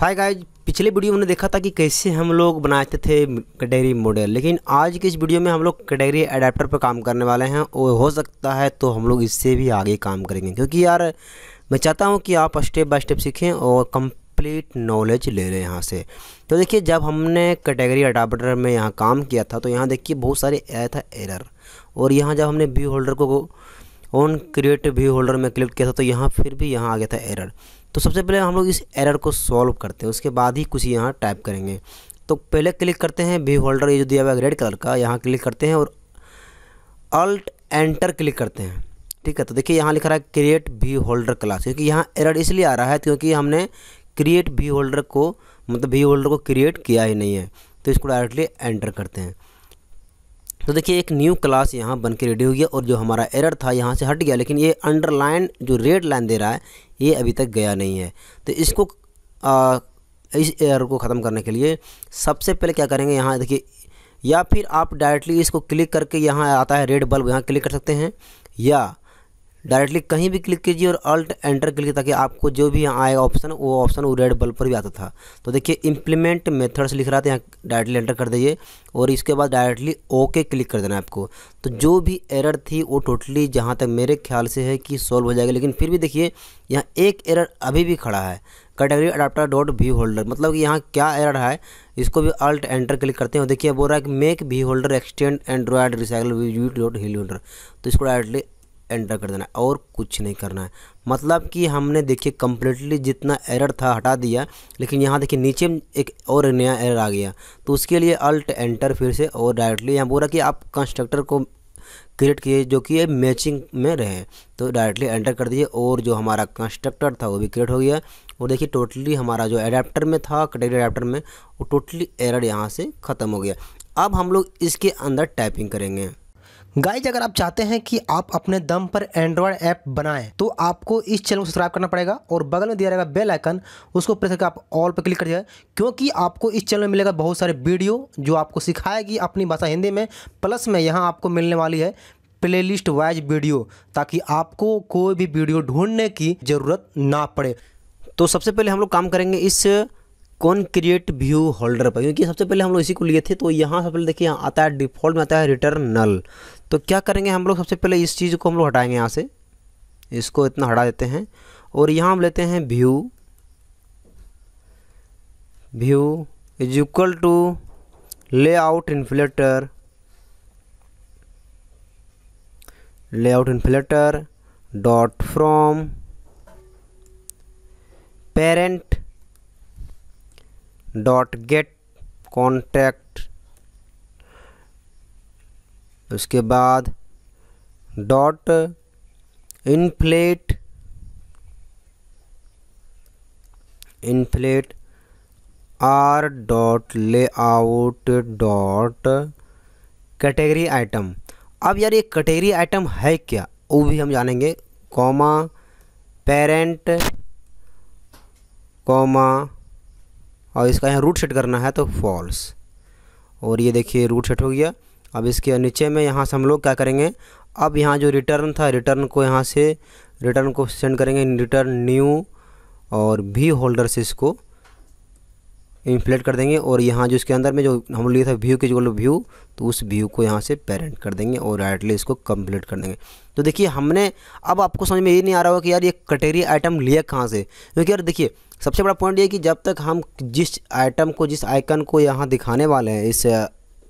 hi guys पिछले video में हमने देखा था कि कैसे हम लोग बनाते थे कैटेगरी मॉडल लेकिन आज के इस वीडियो में हम लोग कैटेगरी अडेप्टर पर काम करने वाले हैं और हो सकता है तो हम लोग इससे भी आगे काम करेंगे क्योंकि यार मैं चाहता हूँ कि आप स्टेप बाय स्टेप सीखें और कंप्लीट नॉलेज ले लें यहाँ से तो देखिए जब हमने कैटेगरी अडाप्टर में यहाँ काम किया था तो यहाँ देखिए बहुत सारे आया था एरर और यहाँ जब हमने व्यू होल्डर को ऑन क्रिएट व्यू होल्डर में क्लिक किया था तो यहाँ फिर भी यहाँ आ गया था एरर तो सबसे पहले हम लोग इस एरर को सॉल्व करते हैं उसके बाद ही कुछ यहाँ टाइप करेंगे तो पहले क्लिक करते हैं व्यू होल्डर ये जो दिया हुआ है रेड कलर का यहाँ क्लिक करते हैं और अल्ट एंटर क्लिक करते हैं ठीक है तो देखिए यहाँ लिखा रहा है क्रिएट व्यू होल्डर क्लास क्योंकि यहाँ एरर इसलिए आ रहा है क्योंकि हमने क्रिएट व्यू होल्डर को मतलब व्यू होल्डर को क्रिएट किया ही नहीं है तो इसको डायरेक्टली एंटर करते हैं तो देखिए एक न्यू क्लास यहाँ बन के रेडी हो गया और जो हमारा एरर था यहाँ से हट गया लेकिन ये अंडरलाइन जो रेड लाइन दे रहा है ये अभी तक गया नहीं है तो इसको आ, इस एरर को ख़त्म करने के लिए सबसे पहले क्या करेंगे यहाँ देखिए या फिर आप डायरेक्टली इसको क्लिक करके यहाँ आता है रेड बल्ब यहाँ क्लिक कर सकते हैं या डायरेक्टली कहीं भी क्लिक कीजिए और अल्ट एंटर क्लिक ताकि आपको जो भी यहाँ आएगा ऑप्शन वो ऑप्शन वो रेड बल्ब पर भी आता था तो देखिए इम्प्लीमेंट मेथड्स लिख रहा था यहाँ डायरेक्टली एंटर कर दीजिए और इसके बाद डायरेक्टली ओके क्लिक कर देना आपको तो जो भी एरर थी वो टोटली जहाँ तक मेरे ख्याल से है कि सॉल्व हो जाएगा लेकिन फिर भी देखिए यहाँ एक एरर अभी भी खड़ा है category adapter dot view holder मतलब कि यहाँ क्या एरर है इसको भी अल्ट एंटर क्लिक करते हैं देखिए बोल रहा है कि make view holder extend Android recycle v dot hill holder तो इसको डायरेक्टली एंटर कर देना है और कुछ नहीं करना है मतलब कि हमने देखिए कम्प्लीटली जितना एरर था हटा दिया लेकिन यहाँ देखिए नीचे एक और नया एरर आ गया तो उसके लिए अल्ट एंटर फिर से और डायरेक्टली यहाँ बोला कि आप कंस्ट्रक्टर को क्रिएट किए जो कि मैचिंग में रहे तो डायरेक्टली एंटर कर दिए और जो हमारा कंस्ट्रक्टर था वो भी क्रिएट हो गया और देखिए टोटली हमारा जो एडाप्टर में था कटेक्ट एडाप्टर में वो टोटली एरर यहाँ से ख़त्म हो गया अब हम लोग इसके अंदर टाइपिंग करेंगे गाइज अगर आप चाहते हैं कि आप अपने दम पर एंड्रॉयड ऐप बनाएं तो आपको इस चैनल को सब्सक्राइब करना पड़ेगा और बगल में दिया जाएगा बेल आइकन उसको प्रेस करके आप ऑल पर क्लिक कर दिया क्योंकि आपको इस चैनल में मिलेगा बहुत सारे वीडियो जो आपको सिखाएगी अपनी भाषा हिंदी में प्लस में यहाँ आपको मिलने वाली है प्लेलिस्ट वाइज वीडियो ताकि आपको कोई भी वीडियो ढूंढने की ज़रूरत ना पड़े तो सबसे पहले हम लोग काम करेंगे इस क्रिएट व्यू होल्डर पर क्योंकि सबसे पहले हम लोग इसी को लिए थे तो यहाँ सबसे पहले देखिए यहाँ आता है डिफ़ॉल्ट में आता है रिटर्न नल तो क्या करेंगे हम लोग सबसे पहले इस चीज़ को हम लोग हटाएंगे यहाँ से इसको इतना हटा देते हैं और यहाँ हम लेते हैं view view is equal to layout inflater layout inflater dot from parent dot get context उसके बाद dot inflate inflate R dot layout dot category item अब यार ये कैटेगरी आइटम है क्या वो भी हम जानेंगे कॉमा पेरेंट कॉमा और इसका यहाँ रूट सेट करना है तो फॉल्स और ये देखिए रूट सेट हो गया अब इसके नीचे में यहाँ से हम लोग क्या करेंगे अब यहाँ जो रिटर्न था रिटर्न को यहाँ से रिटर्न को सेंड करेंगे रिटर्न न्यू और व्यू होल्डर से इसको इन्फ्लेट कर देंगे और यहाँ जो इसके अंदर में जो हम लिए था व्यू के जो व्यू तो उस व्यू को यहाँ से पेरेंट कर देंगे और राइटली इसको कंप्लीट कर देंगे तो देखिए हमने अब आपको समझ में ये नहीं आ रहा होगा कि यार ये कटेरी आइटम लिया कहाँ से क्योंकि यार देखिए सबसे बड़ा पॉइंट ये कि जब तक हम जिस आइटम को जिस आइकन को यहाँ दिखाने वाले हैं इस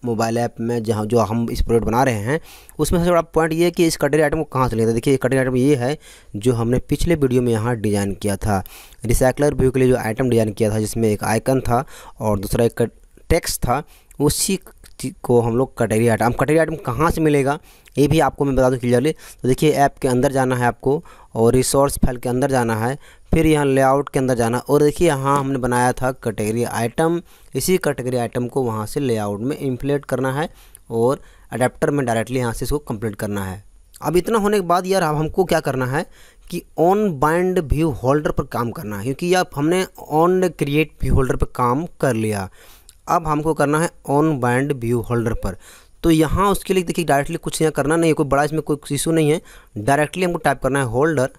मोबाइल ऐप में जहाँ जो हम इस प्रोडक्ट बना रहे हैं उसमें सबसे बड़ा पॉइंट ये है कि इस कटरी आइटम को कहाँ से लेते हैं देखिए कटरी आइटम ये है जो हमने पिछले वीडियो में यहाँ डिज़ाइन किया था रिसाइकलर व्यू के लिए जो आइटम डिज़ाइन किया था जिसमें एक आइकन था और दूसरा एक टेक्स्ट था उसी को हम लोग कटेरी आइटम कटेरी आइटम कहाँ से मिलेगा ये भी आपको मैं बता दूँ क्लियरली तो देखिए ऐप के अंदर जाना है आपको और रिसोर्स फाइल के अंदर जाना है फिर यहाँ लेआउट के अंदर जाना और देखिए यहाँ हमने बनाया था कैटेगरी आइटम इसी कैटेगरी आइटम को वहाँ से लेआउट में इम्प्लेट करना है और अडेप्टर में डायरेक्टली यहाँ से इसको कंप्लीट करना है अब इतना होने के बाद यार अब हमको क्या करना है कि ऑन बाइंड व्यू होल्डर पर काम करना है क्योंकि अब हमने ऑन क्रिएट व्यू होल्डर पर काम कर लिया अब हमको करना है ऑन बाइंड व्यू होल्डर पर तो यहाँ उसके लिए देखिए डायरेक्टली कुछ यहाँ करना नहीं है कोई बड़ा इसमें कोई इशू नहीं है डायरेक्टली हमको टाइप करना है होल्डर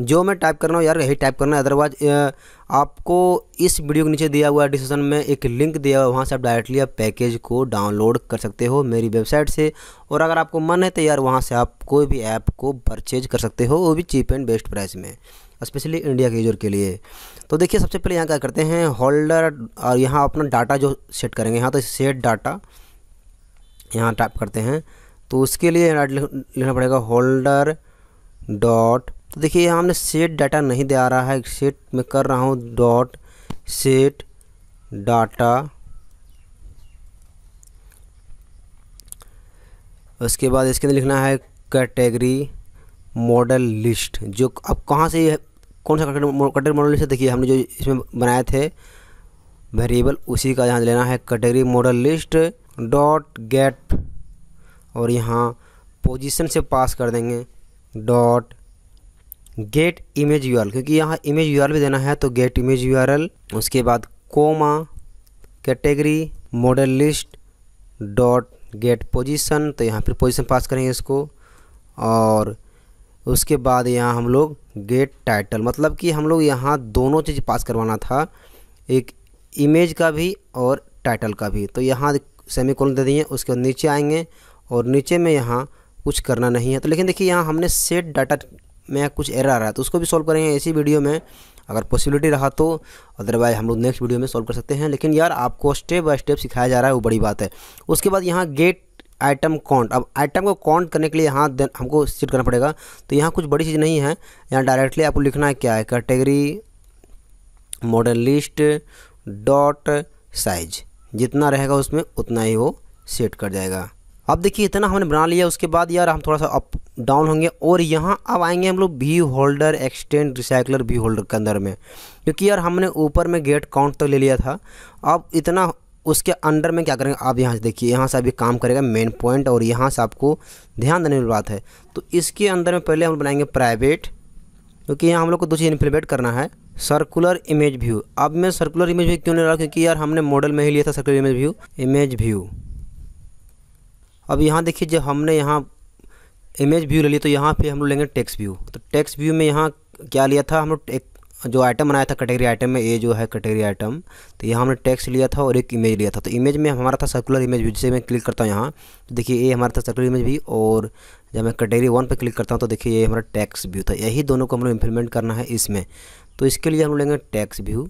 जो मैं टाइप कर रहा हूँ यार यही टाइप करना है अदरवाइज आपको इस वीडियो के नीचे दिया हुआ डिस्क्रिप्शन में एक लिंक दिया हुआ वहाँ से आप डायरेक्टली आप पैकेज को डाउनलोड कर सकते हो मेरी वेबसाइट से और अगर आपको मन है तो यार वहाँ से आप कोई भी ऐप को परचेज कर सकते हो वो भी चीप एंड बेस्ट प्राइस में स्पेशली इंडिया के यूजर के लिए तो देखिए सबसे पहले यहाँ क्या करते हैं होल्डर और यहाँ अपना डाटा जो सेट करेंगे यहाँ तो सेट डाटा यहाँ टाइप करते हैं तो उसके लिए लिखना पड़ेगा होल्डर डॉट तो देखिए यहाँ हमने सेट डाटा नहीं दे आ रहा है सेट में कर रहा हूँ डॉट सेट डाटा उसके बाद इसके अंदर लिखना है कैटेगरी मॉडल लिस्ट जो अब कहाँ से कौन सा कैटेगरी मॉडल लिस्ट देखिए हमने जो इसमें बनाए थे वेरिएबल उसी का यहाँ लेना है category model list dot get और यहाँ पोजीशन से पास कर देंगे डॉट गेट इमेज यू क्योंकि यहाँ इमेज यू भी देना है तो गेट इमेज यू उसके बाद comma category model list dot get position तो यहाँ फिर पोजिशन पास करेंगे इसको और उसके बाद यहाँ हम लोग गेट टाइटल मतलब कि हम लोग यहाँ दोनों चीज़ पास करवाना था एक इमेज का भी और टाइटल का भी तो यहाँ सेमी कॉलम दे दिए उसके बाद नीचे आएंगे और नीचे में यहाँ कुछ करना नहीं है तो लेकिन देखिए यहाँ हमने सेट डाटा में कुछ एरर आ रहा है तो उसको भी सॉल्व करेंगे इसी वीडियो में अगर पॉसिबिलिटी रहा तो अदरवाइज हम लोग नेक्स्ट वीडियो में सॉल्व कर सकते हैं लेकिन यार आपको स्टेप बाय स्टेप सिखाया जा रहा है वो बड़ी बात है उसके बाद यहाँ गेट आइटम काउंट अब आइटम को काउंट करने के लिए यहाँ हमको सेट करना पड़ेगा तो यहाँ कुछ बड़ी चीज़ नहीं है यहाँ डायरेक्टली आपको लिखना है क्या है category model list dot size जितना रहेगा उसमें उतना ही वो सेट कर जाएगा अब देखिए इतना हमने बना लिया उसके बाद यार हम थोड़ा सा अप डाउन होंगे और यहाँ अब आएंगे हम लोग view holder extend recycler view holder के अंदर में क्योंकि यार हमने ऊपर में गेट काउंट तक तो ले लिया था अब इतना उसके अंडर में क्या करेंगे आप यहाँ से देखिए यहाँ से अभी काम करेगा मेन पॉइंट और यहाँ से आपको ध्यान देने वाली बात है तो इसके अंदर में पहले हम बनाएंगे प्राइवेट क्योंकि यहाँ हम लोग को दो चीज़ इम्प्लीमेंट करना है सर्कुलर इमेज व्यू अब मैं सर्कुलर इमेज व्यू क्यों ले रहा हूँ क्योंकि यार हमने मॉडल में ही लिया था circular image view image view अब यहाँ देखिए जब हमने यहाँ इमेज व्यू ले ली तो यहाँ पे हम लोग लेंगे टेक्स्ट व्यू तो टेक्स्ट व्यू में यहाँ क्या लिया था हम लोग एक जो आइटम बनाया था कैटेगरी आइटम में ए जो है कैटेगरी आइटम तो यहाँ हमने टेक्स्ट लिया था और एक इमेज लिया था तो इमेज में हमारा था सर्कुलर इमेज भी जिसे मैं क्लिक करता हूँ यहाँ तो देखिए ए हमारा था सर्कुलर इमेज भी और जब मैं कैटेगरी वन पर क्लिक करता हूँ तो देखिए ये हमारा टैक्स व्यू था यही दोनों को हम लोग इम्प्लीमेंट करना है इसमें तो इसके लिए हम लोग लेंगे टैक्स व्यू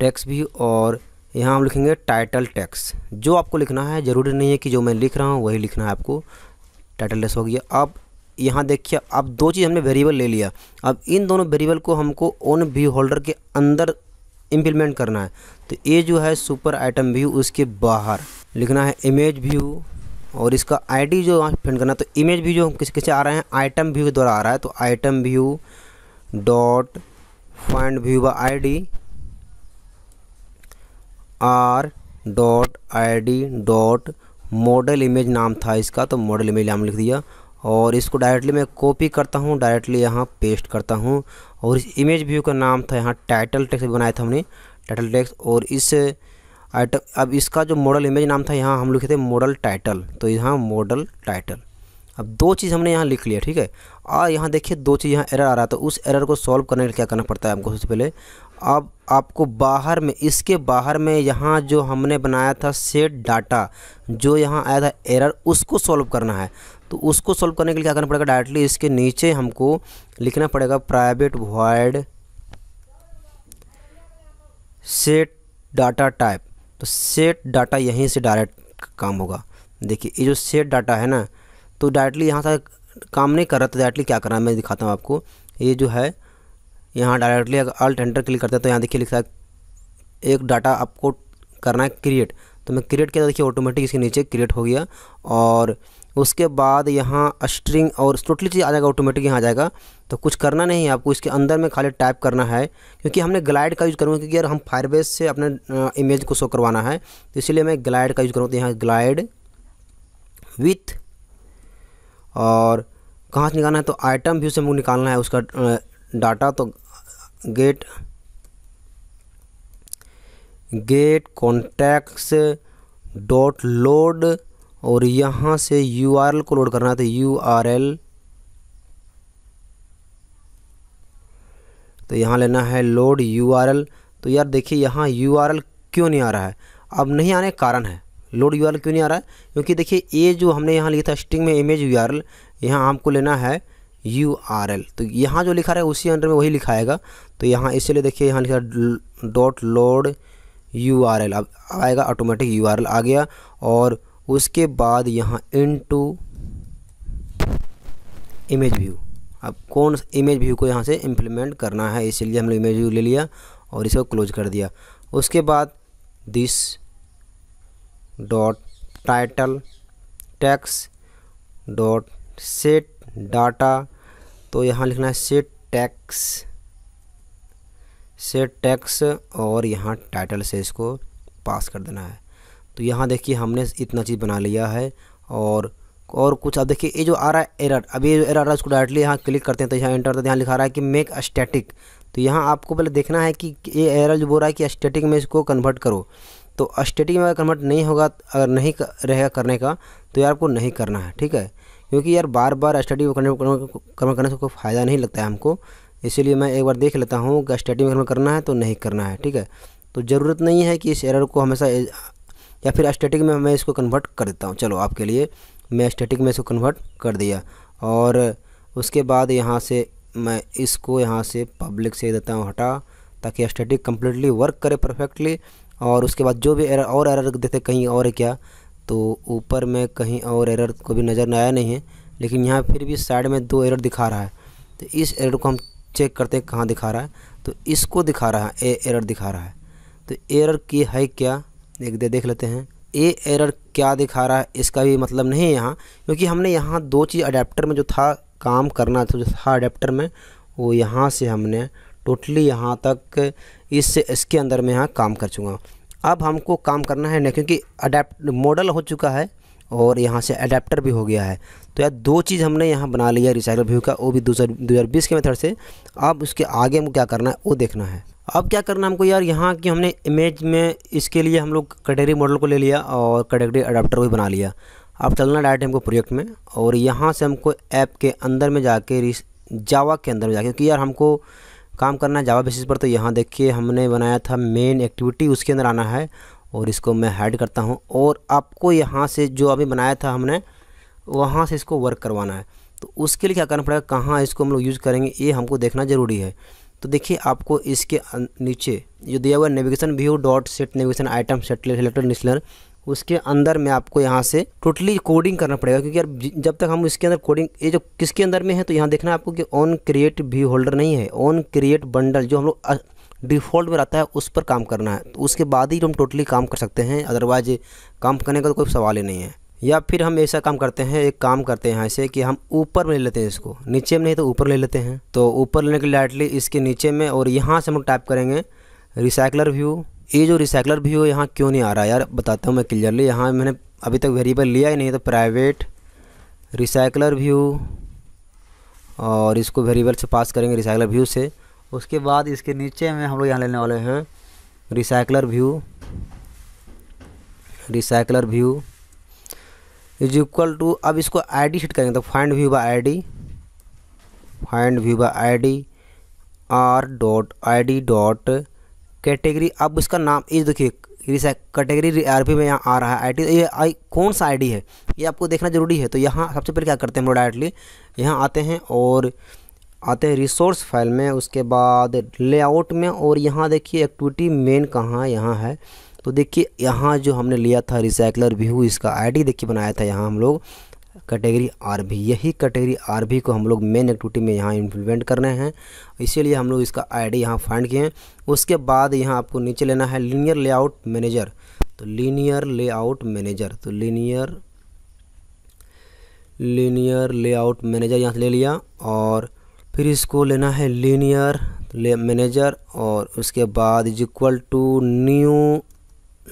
टैक्स व्यू और यहाँ हम लिखेंगे टाइटल टैक्स जो आपको लिखना है ज़रूरी नहीं है कि जो मैं लिख रहा हूँ वही लिखना है आपको टाइटल टैक्स हो गया अब यहाँ देखिए अब दो चीज़ हमने वेरिएबल ले लिया अब इन दोनों वेरिएबल को हमको ओन व्यू होल्डर के अंदर इम्प्लीमेंट करना है तो ये जो है सुपर आइटम व्यू उसके बाहर लिखना है इमेज व्यू और इसका आईडी जो वहाँ प्रिंट करना है तो इमेज व्यू जो हम किस किसे आ रहे हैं आइटम व्यू के द्वारा आ रहा है तो item view dot find view by I D R dot I D dot model image नाम था इसका तो मॉडल इमेज नाम लिख दिया और इसको डायरेक्टली मैं कॉपी करता हूँ डायरेक्टली यहाँ पेस्ट करता हूँ और इस इमेज व्यू का नाम था यहाँ टाइटल टेक्स बनाया था हमने टाइटल टेक्स और इस आइटम अब इसका जो मॉडल इमेज नाम था यहाँ हम लिखे थे मॉडल टाइटल तो यहाँ मॉडल टाइटल अब दो चीज़ हमने यहाँ लिख लिया ठीक है और यहाँ देखिए दो चीज़ यहाँ एरर आ रहा है तो उस एरर को सॉल्व करने के लिए क्या करना पड़ता है आपको सबसे पहले अब आपको बाहर में इसके बाहर में यहाँ जो हमने बनाया था सेट डाटा जो यहाँ आया था एरर उसको सॉल्व करना है तो उसको सॉल्व करने के लिए क्या करना पड़ेगा डायरेक्टली इसके नीचे हमको लिखना पड़ेगा private void set data type तो सेट डाटा यहीं से डायरेक्ट काम होगा देखिए ये जो सेट डाटा है ना तो डायरेक्टली यहाँ से काम नहीं कर रहा था डायरेक्टली तो क्या करना है मैं दिखाता हूँ आपको ये जो है यहाँ डायरेक्टली अगर अल्ट एंटर क्लिक करते हैं तो यहाँ देखिए लिखा है एक डाटा आपको करना है क्रिएट तो मैं क्रिएट किया देखिए ऑटोमेटिक इसके नीचे क्रिएट हो गया और उसके बाद यहाँ स्ट्रिंग और टोटली चीज़ आ जाएगा ऑटोमेटिक यहाँ आ जाएगा तो कुछ करना नहीं है आपको इसके अंदर में खाली टाइप करना है क्योंकि हमने ग्लाइड का यूज़ करूँगा क्योंकि यार हम फायरबेस से अपने इमेज को शो करवाना है तो इसीलिए मैं ग्लाइड का यूज़ करूँ तो यहाँ ग्लाइड विथ और कहाँ से निकालना है तो आइटम व्यू से हमको निकालना है उसका डाटा तो get get contacts dot load और यहाँ से यू को लोड करना है तो यू तो यहाँ लेना है लोड यू तो यार देखिए यहाँ यू क्यों नहीं आ रहा है अब नहीं आने का कारण है लोड यू क्यों नहीं आ रहा है क्योंकि देखिए ये जो हमने यहाँ लिखा था स्ट्रिंग में इमेज यू आर यहाँ हमको लेना है यू आर एल तो यहाँ जो लिखा रहा है उसी अंडर में वही लिखाएगा तो यहाँ इसलिए देखिए यहाँ लिखा dot load U R L अब आएगा ऑटोमेटिक यू आर एल आ गया और उसके बाद यहाँ इन टू इमेज व्यू अब कौन इमेज व्यू को यहाँ से इम्प्लीमेंट करना है इसलिए हमने इमेज व्यू ले लिया और इसको क्लोज कर दिया उसके बाद this dot title text dot set data तो यहाँ लिखना है सेट टैक्स सेट टैक्स और यहाँ टाइटल से इसको पास कर देना है तो यहाँ देखिए हमने इतना चीज़ बना लिया है और और कुछ अब देखिए ये जो आ रहा है एरर अभी जो एरर आ रहा है उसको डायरेक्टली यहाँ क्लिक करते हैं तो यहाँ इंटर तो यहाँ लिखा रहा है कि मेक स्टैटिक तो यहाँ आपको पहले देखना है कि ये एरर जो बोल रहा है कि स्टैटिक में इसको कन्वर्ट करो तो स्टेटिक में अगर कन्वर्ट नहीं होगा अगर नहीं रहेगा करने का तो यार आपको नहीं करना है ठीक है क्योंकि यार बार बार स्टडी कन्वर्ट करने से कोई फ़ायदा नहीं लगता है हमको इसीलिए मैं एक बार देख लेता हूँ कि स्टडी में कन्वर्ट करना है तो नहीं करना है ठीक है तो ज़रूरत नहीं है कि इस एरर को हमेशा या फिर स्टेटिक में मैं इसको कन्वर्ट कर देता हूँ चलो आपके लिए मैं स्टेटिक में इसको कन्वर्ट कर दिया और उसके बाद यहाँ से मैं इसको यहाँ से पब्लिक से देता हूँ हटा ताकि स्टेटिक कम्प्लीटली वर्क करे परफेक्टली और उसके बाद जो भी एरर और एरर देते कहीं और है क्या तो ऊपर में कहीं और एरर को भी नज़र आया नहीं है लेकिन यहाँ फिर भी साइड में दो एरर दिखा रहा है तो इस एरर को हम चेक करते हैं कहाँ दिखा रहा है तो इसको दिखा रहा है ए एरर दिखा रहा है तो एरर की है क्या एक दे देख लेते हैं ए एरर क्या दिखा रहा है इसका भी मतलब नहीं है यहाँ क्योंकि हमने यहाँ दो चीज़ अडेप्टर में जो था काम करना था जो था अडेप्टर में वो यहाँ से हमने टोटली यहाँ तक इस इसके अंदर में यहाँ काम कर चुका अब हमको काम करना है ना क्योंकि अडेप्ट मॉडल हो चुका है और यहाँ से अडेप्टर भी हो गया है तो यार दो चीज़ हमने यहाँ बना लिया रिसाइकल व्यू का वो भी दो हज़ार बीस के मेथड से अब उसके आगे हमको क्या करना है वो देखना है अब क्या करना हमको यार यहाँ की हमने इमेज में इसके लिए हम लोग कैटेगरी मॉडल को ले लिया और कैटेगरी अडाप्टर भी बना लिया अब चलना डायरेक्ट हमको प्रोजेक्ट में और यहाँ से हमको ऐप के अंदर में जाके जावा के अंदर में जाके क्योंकि यार हमको काम करना है जावा बेसिस पर तो यहाँ देखिए हमने बनाया था मेन एक्टिविटी उसके अंदर आना है और इसको मैं हाइड करता हूँ और आपको यहाँ से जो अभी बनाया था हमने वहाँ से इसको वर्क करवाना है तो उसके लिए क्या करना पड़ेगा कहाँ इसको हम लोग यूज़ करेंगे ये हमको देखना ज़रूरी है तो देखिए आपको इसके अं-, नीचे जो दिया हुआ navigation view dot set navigation item set selected निस्लर उसके अंदर में आपको यहाँ से टोटली कोडिंग करना पड़ेगा क्योंकि यार जब तक हम इसके अंदर कोडिंग ये जो किसके अंदर में है तो यहाँ देखना है आपको कि ऑन क्रिएट व्यू होल्डर नहीं है ऑन क्रिएट बंडल जो हम लोग डिफ़ॉल्ट में रहता है उस पर काम करना है तो उसके बाद ही हम टोटली काम कर सकते हैं अदरवाइज काम करने का तो कोई सवाल ही नहीं है या फिर हम ऐसा काम करते हैं एक काम करते हैं ऐसे कि हम ऊपर में ले लेते हैं इसको नीचे में नहीं तो ऊपर ले लेते हैं तो ऊपर लेने के लिए लाइटली इसके नीचे में और यहाँ से हम टाइप करेंगे रिसाइकलर व्यू ये जो रिसाइकलर भी हो यहाँ क्यों नहीं आ रहा यार बताता हूँ मैं क्लियरली यहाँ मैंने अभी तक वेरिएबल लिया ही नहीं तो प्राइवेट रिसाइकलर व्यू और इसको वेरिएबल से पास करेंगे रिसाइकलर व्यू से उसके बाद इसके नीचे में हम लोग यहाँ लेने वाले हैं recycler view recycler view is equal to अब इसको आईडी सेट करेंगे तो find view by ID find view by ID R dot I dot category अब इसका नाम इस देखिए कैटेगरी आर में यहाँ आ रहा है आई टी ये आई कौन सा आईडी है ये आपको देखना ज़रूरी है तो यहाँ सबसे पहले क्या करते हैं हम डायरेक्टली यहाँ आते हैं और आते हैं रिसोर्स फाइल में उसके बाद लेआउट में और यहाँ देखिए एक्टिविटी मेन कहाँ यहाँ है तो देखिए यहाँ जो हमने लिया था रिसाइकलर व्यू इसका आईडी देखिए बनाया था यहाँ हम लोग कैटेगरी आर भी यही कैटेगरी आर भी को हम लोग मेन एक्टिविटी में यहाँ इम्प्लीमेंट कर रहे हैं इसीलिए हम लोग इसका आई डी यहाँ फाइंड किए हैं उसके बाद यहाँ आपको नीचे लेना है लीनियर लेआउट मैनेजर तो लीनियर लेआउट मैनेजर तो लीनियर लीनियर लेआउट मैनेजर यहाँ से ले लिया और फिर इसको लेना है लीनियर ले मैनेजर और उसके बाद इज इक्वल टू न्यू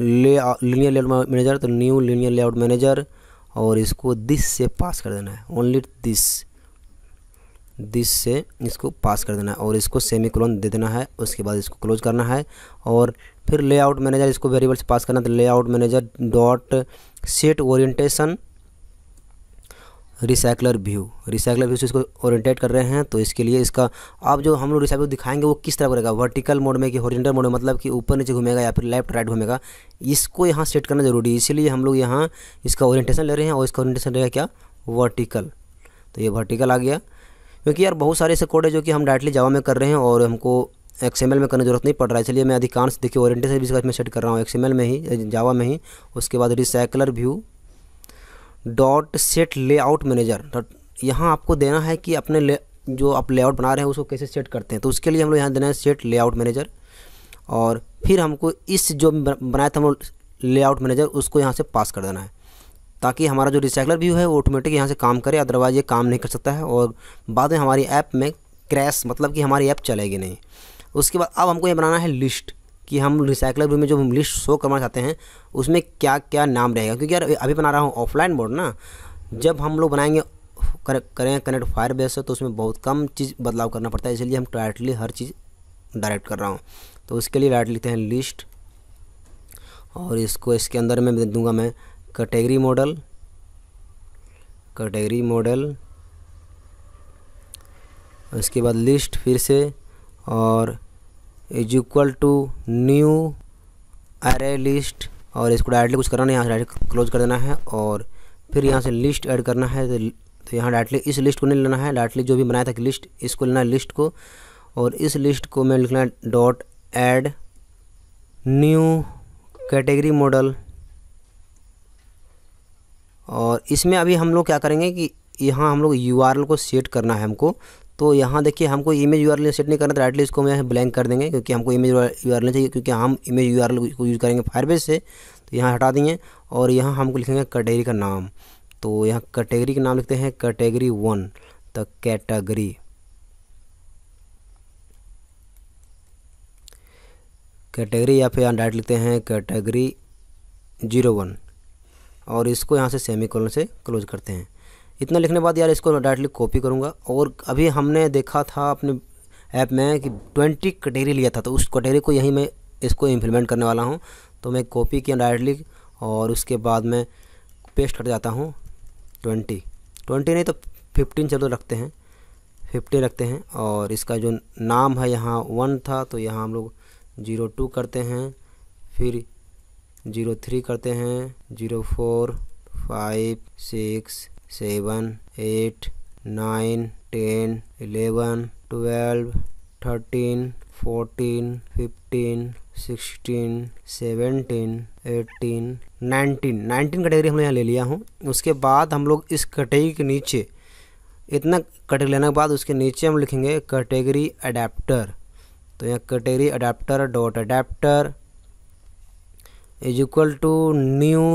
ले लीनियर लेआउट मैनेजर तो न्यू लीनियर लेआउट मैनेजर और इसको दिस से पास कर देना है ओनली दिस दिस से इसको पास कर देना है और इसको सेमी क्लोन दे देना है उसके बाद इसको क्लोज करना है और फिर लेआउट मैनेजर इसको वेरिएबल से पास करना है तो layout manager dot set orientation recycler view recycler view से इसको ओरिएंटेट कर रहे हैं तो इसके लिए इसका आप जो हम लोग रिसाइकल दिखाएंगे वो किस तरह करेगा वर्टिकल मोड में कि ओरिएंटल मोड में मतलब कि ऊपर नीचे घूमेगा या फिर लेफ्ट राइट घूमेगा इसको यहाँ सेट करना जरूरी है इसीलिए हम लोग यहाँ इसका ओरिएंटेशन ले रहे हैं और इसका ओरिएंटेशन रहेगा क्या वर्टिकल तो ये वर्टिकल आ गया क्योंकि यार बहुत सारे ऐसे कोड है जो कि हम डायरेक्टली जावा में कर रहे हैं और हमको एक्सएमएल में करने जरूरत नहीं पड़ रहा है इसलिए मैं अधिकांश देखिए ओरिएंटेशन भी इसका मैं सेट कर रहा हूँ एक्सएमएल में ही जावा में ही उसके बाद recycler view dot set layout manager dot यहाँ आपको देना है कि अपने ले जो आप लेआउट बना रहे हैं उसको कैसे सेट करते हैं तो उसके लिए हम लोग यहाँ देना है सेट लेआउट मैनेजर और फिर हमको इस जो बनाया था हम लोग लेआउट मैनेजर उसको यहाँ से पास कर देना है ताकि हमारा जो रिसाइकलर व्यू है वो ऑटोमेटिक यहाँ से काम करे अदरवाइज़ ये काम नहीं कर सकता है और बाद में हमारी ऐप में क्रैश मतलब कि हमारी ऐप चलेगी नहीं उसके बाद अब हमको ये बनाना है लिस्ट कि हम रिसाइकलर बिल में जो हम लिस्ट शो करना चाहते हैं उसमें क्या क्या नाम रहेगा क्योंकि यार अभी बना रहा हूँ ऑफलाइन बोर्ड ना जब हम लोग बनाएंगे कर, करें कनेक्ट फायर बेस से तो उसमें बहुत कम चीज़ बदलाव करना पड़ता है इसलिए हम डायरेक्टली हर चीज़ डायरेक्ट कर रहा हूँ तो उसके लिए डायरेक्ट लिखते हैं लिस्ट और इसको इसके अंदर में दूंगा मैं कैटेगरी मॉडल कैटेगरी मॉडल उसके बाद लिस्ट फिर से और is equal to new array list और इसको डायरेक्टली कुछ करना नहीं यहाँ से डायरेक्ट क्लोज कर देना है और फिर यहाँ से लिस्ट ऐड करना है तो, तो यहाँ डायरेक्टली इस लिस्ट को नहीं लेना है डायरेक्टली जो भी बनाया था कि लिस्ट इसको लेना है लिस्ट को और इस लिस्ट को मैं लिखना है dot add new category model और इसमें अभी हम लोग क्या करेंगे कि यहाँ हम लोग यू को सेट करना है हमको तो यहाँ देखिए हमको इमेज यू सेट नहीं करना तो राइटली इसको हम ब्लैंक कर देंगे क्योंकि हमको इमेज यू चाहिए क्योंकि हम इमेज यू को यूज़ करेंगे फायरबेस से तो यहाँ हटा देंगे और यहाँ हमको लिखेंगे कैटेगरी का नाम तो यहाँ कैटेगरी का नाम लिखते हैं कैटेगरी वन तो कैटेगरी कैटेगरी या फिर यहाँ डायरेक्ट लिखते हैं कैटेगरी जीरो वन और इसको यहाँ से सेमी कॉलन से क्लोज करते हैं इतना लिखने के बाद यार इसको मैं डायरेक्टली कॉपी करूँगा और अभी हमने देखा था अपने ऐप में कि ट्वेंटी कैटेगरी लिया था तो उस कैटेगरी को यहीं मैं इसको इम्प्लीमेंट करने वाला हूँ तो मैं कॉपी किया डायरेक्टली और उसके बाद मैं पेस्ट कर जाता हूँ ट्वेंटी ट्वेंटी नहीं तो फिफ्टीन चलो रखते हैं फिफ्टी रखते हैं और इसका जो नाम है यहाँ वन था तो यहाँ हम लोग ज़ीरो टू करते हैं फिर ज़ीरो थ्री करते हैं zero four five six seven eight nine ten eleven twelve thirteen fourteen fifteen sixteen seventeen eighteen nineteen nineteen category हमने यहाँ ले लिया हूँ उसके बाद हम लोग इस कैटेगरी के नीचे इतना कैटेगरी लेने के बाद उसके नीचे हम लिखेंगे कैटेगरी अडेप्टर तो यहाँ category adapter dot adapter is equal to new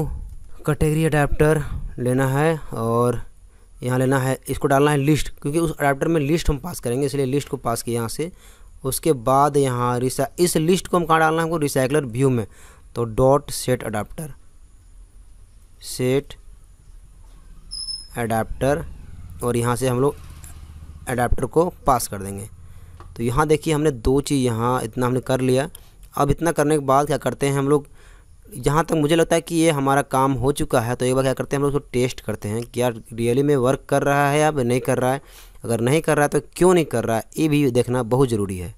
category adapter लेना है और यहाँ लेना है इसको डालना है लिस्ट क्योंकि उस अडाप्टर में लिस्ट हम पास करेंगे इसलिए लिस्ट को पास किया यहाँ से उसके बाद यहाँ रिसा इस लिस्ट को हम कहाँ डालना है हमको रिसाइकलर व्यू में तो dot set adapter set adapter और यहाँ से हम लोग अडाप्टर को पास कर देंगे तो यहाँ देखिए हमने दो चीज़ यहाँ इतना हमने कर लिया अब इतना करने के बाद क्या करते हैं हम लोग यहाँ तक मुझे लगता है कि ये हमारा काम हो चुका है तो एक बार क्या करते हैं हम लोग उसको टेस्ट करते हैं कि यार रियली में वर्क कर रहा है या नहीं कर रहा है अगर नहीं कर रहा है तो क्यों नहीं कर रहा है ये भी देखना बहुत ज़रूरी है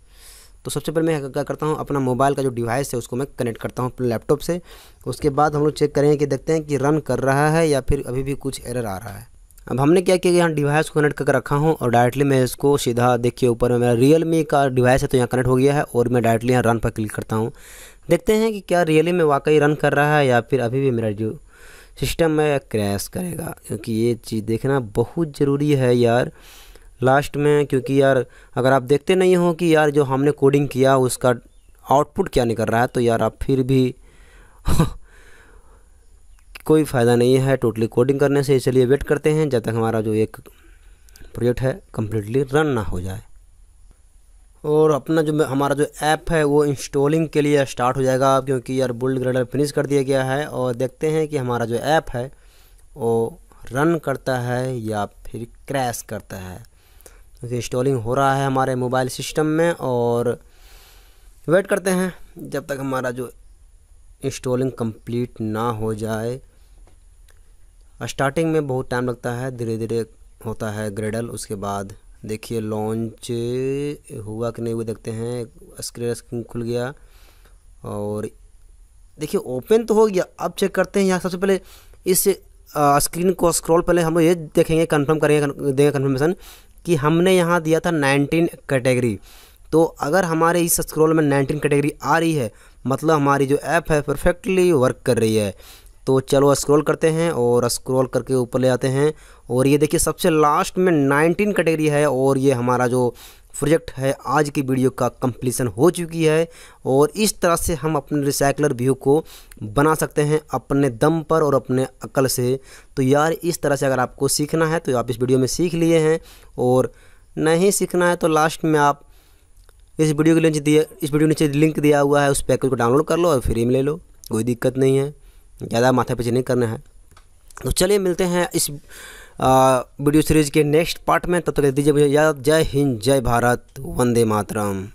तो सबसे पहले मैं क्या करता हूँ अपना मोबाइल का जो डिवाइस है उसको मैं कनेक्ट करता हूँ अपने लैपटॉप से उसके बाद हम लोग चेक करेंगे कि देखते हैं कि रन कर रहा है या फिर अभी भी कुछ एरर आ रहा है अब हमने क्या किया कि यहाँ डिवाइस को कनेक्ट करके रखा हूँ और डायरेक्टली मैं इसको सीधा देखिए ऊपर में मेरा रियल मी का डिवाइस है तो यहाँ कनेक्ट हो गया है और मैं डायरेक्टली यहाँ रन पर क्लिक करता हूँ देखते हैं कि क्या रियली में वाकई रन कर रहा है या फिर अभी भी मेरा जो सिस्टम है क्रैश करेगा क्योंकि ये चीज़ देखना बहुत ज़रूरी है यार लास्ट में क्योंकि यार अगर आप देखते नहीं हो कि यार जो हमने कोडिंग किया उसका आउटपुट क्या निकल रहा है तो यार आप फिर भी कोई फ़ायदा नहीं है टोटली कोडिंग करने से इसलिए वेट करते हैं जब तक हमारा जो एक प्रोजेक्ट है कम्प्लीटली रन ना हो जाए और अपना जो हमारा जो ऐप है वो इंस्टॉलिंग के लिए स्टार्ट हो जाएगा क्योंकि यार बुल्ड ग्रेडर फिनिश कर दिया गया है और देखते हैं कि हमारा जो ऐप है वो रन करता है या फिर क्रैश करता है क्योंकि इंस्टॉलिंग हो रहा है हमारे मोबाइल सिस्टम में और वेट करते हैं जब तक हमारा जो इंस्टॉलिंग कंप्लीट ना हो जाए स्टार्टिंग में बहुत टाइम लगता है धीरे धीरे होता है ग्रेडल उसके बाद देखिए लॉन्च हुआ कि नहीं हुआ देखते हैं स्क्रीन खुल गया और देखिए ओपन तो हो गया अब चेक करते हैं यहाँ सबसे पहले इस स्क्रीन को स्क्रॉल पहले हम ये देखेंगे कंफर्म करेंगे देंगे कंफर्मेशन कि हमने यहाँ दिया था 19 कैटेगरी तो अगर हमारे इस स्क्रॉल में 19 कैटेगरी आ रही है मतलब हमारी जो ऐप है परफेक्टली वर्क कर रही है तो चलो स्क्रॉल करते हैं और स्क्रॉल करके ऊपर ले आते हैं और ये देखिए सबसे लास्ट में 19 कैटेगरी है और ये हमारा जो प्रोजेक्ट है आज की वीडियो का कंप्लीसन हो चुकी है और इस तरह से हम अपने रिसाइकलर व्यू को बना सकते हैं अपने दम पर और अपने अकल से तो यार इस तरह से अगर आपको सीखना है तो आप इस वीडियो में सीख लिए हैं और नहीं सीखना है तो लास्ट में आप इस वीडियो के नीचे इस वीडियो नीचे लिंक दिया हुआ है उस पैकेज को डाउनलोड कर लो और फ्री में ले लो कोई दिक्कत नहीं है ज़्यादा माथा पीछे नहीं करना है तो चलिए मिलते हैं इस वीडियो सीरीज़ के नेक्स्ट पार्ट में तब तक दीजिए मुझे याद जय हिंद जय भारत वंदे मातरम